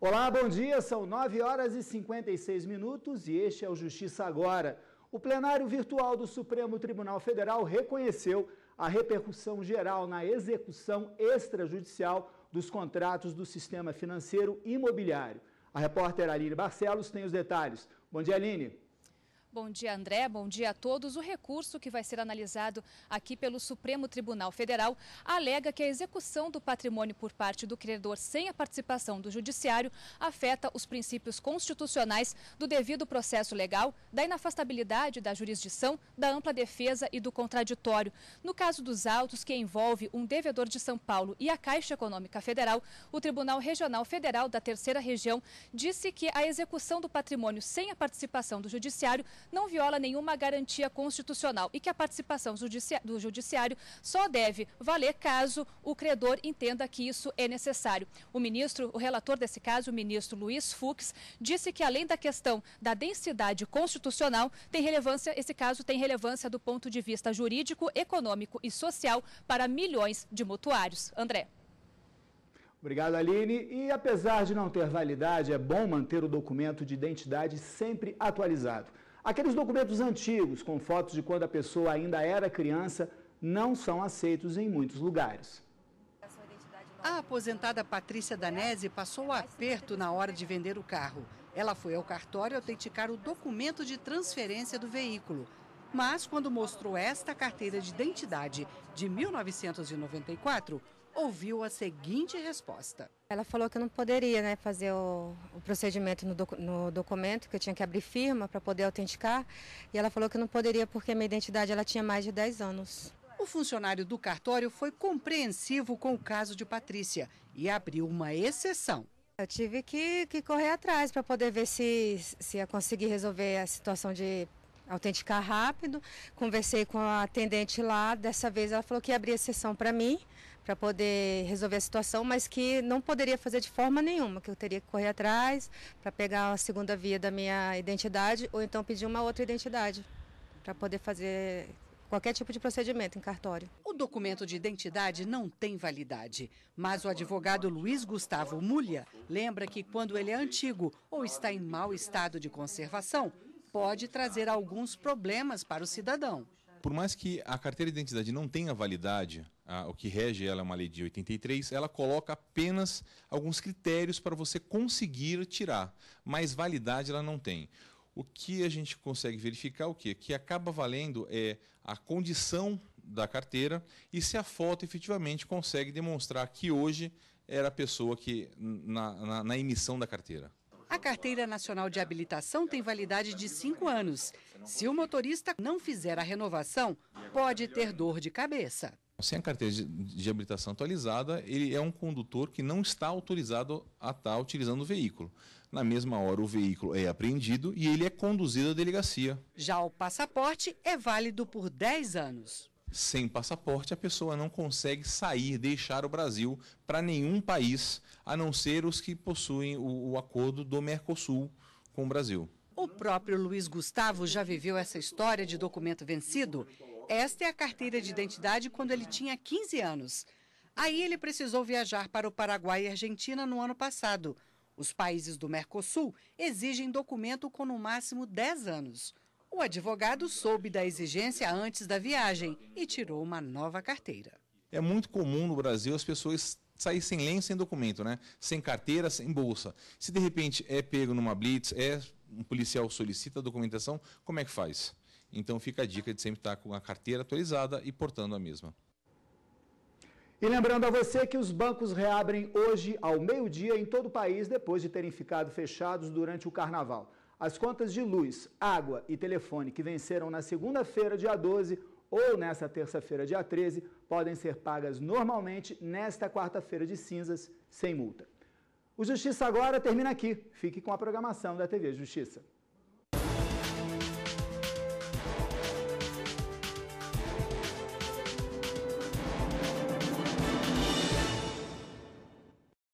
Olá, bom dia. São 9 horas e 56 minutos e este é o Justiça Agora. O plenário virtual do Supremo Tribunal Federal reconheceu a repercussão geral na execução extrajudicial dos contratos do sistema financeiro imobiliário. A repórter Aline Barcelos tem os detalhes. Bom dia, Aline. Bom dia, André. Bom dia a todos. O recurso que vai ser analisado aqui pelo Supremo Tribunal Federal alega que a execução do patrimônio por parte do credor sem a participação do Judiciário afeta os princípios constitucionais do devido processo legal, da inafastabilidade da jurisdição, da ampla defesa e do contraditório. No caso dos autos que envolve um devedor de São Paulo e a Caixa Econômica Federal, o Tribunal Regional Federal da Terceira Região disse que a execução do patrimônio sem a participação do Judiciário não viola nenhuma garantia constitucional e que a participação do judiciário só deve valer caso o credor entenda que isso é necessário. O ministro, o relator desse caso, o ministro Luiz Fux, disse que além da questão da densidade constitucional, tem relevância esse caso tem relevância do ponto de vista jurídico, econômico e social para milhões de mutuários. André. Obrigado, Aline. E apesar de não ter validade, é bom manter o documento de identidade sempre atualizado. Aqueles documentos antigos, com fotos de quando a pessoa ainda era criança, não são aceitos em muitos lugares. A aposentada Patrícia Danese passou aperto na hora de vender o carro. Ela foi ao cartório autenticar o documento de transferência do veículo. Mas quando mostrou esta carteira de identidade de 1994, ouviu a seguinte resposta. Ela falou que eu não poderia né, fazer o, o procedimento no, docu no, documento, que eu tinha que abrir firma para poder autenticar. E ela falou que não poderia porque minha identidade ela tinha mais de 10 anos. O funcionário do cartório foi compreensivo com o caso de Patrícia e abriu uma exceção. Eu tive que, que correr atrás para poder ver se, se ia conseguir resolver a situação de autenticar rápido. Conversei com a atendente lá, dessa vez ela falou que ia abrir a sessão para mim, para poder resolver a situação, mas que não poderia fazer de forma nenhuma, que eu teria que correr atrás para pegar a segunda via da minha identidade ou então pedir uma outra identidade para poder fazer qualquer tipo de procedimento em cartório. O documento de identidade não tem validade, mas o advogado Luiz Gustavo Mulha lembra que quando ele é antigo ou está em mau estado de conservação, pode trazer alguns problemas para o cidadão por mais que a carteira de identidade não tenha validade, a, o que rege ela é uma lei de 83, ela coloca apenas alguns critérios para você conseguir tirar, mas validade ela não tem. O que a gente consegue verificar é o quê? Que acaba valendo é a condição da carteira e se a foto efetivamente consegue demonstrar que hoje era a pessoa que na, na, na emissão da carteira. A Carteira Nacional de Habilitação tem validade de cinco anos. Se o motorista não fizer a renovação, pode ter dor de cabeça. Sem a carteira de habilitação atualizada, ele é um condutor que não está autorizado a estar tá utilizando o veículo. Na mesma hora, o veículo é apreendido e ele é conduzido à delegacia. Já o passaporte é válido por 10 anos. Sem passaporte, a pessoa não consegue sair, deixar o Brasil para nenhum país, a não ser os que possuem o, o acordo do Mercosul com o Brasil. O próprio Luiz Gustavo já viveu essa história de documento vencido. Esta é a carteira de identidade quando ele tinha 15 anos. Aí ele precisou viajar para o Paraguai e Argentina no ano passado. Os países do Mercosul exigem documento com no máximo 10 anos. O advogado soube da exigência antes da viagem e tirou uma nova carteira. É muito comum no Brasil as pessoas saírem sem lenço, sem documento, né? Sem carteira, sem bolsa. Se de repente é pego numa blitz, é um policial solicita a documentação, como é que faz? Então fica a dica de sempre estar com a carteira atualizada e portando a mesma. E lembrando a você que os bancos reabrem hoje ao meio-dia em todo o país depois de terem ficado fechados durante o carnaval. As contas de luz, água e telefone que venceram na segunda-feira, dia 12, ou nesta terça-feira, dia 13, podem ser pagas normalmente nesta quarta-feira de cinzas, sem multa. O Justiça Agora termina aqui. Fique com a programação da TV Justiça.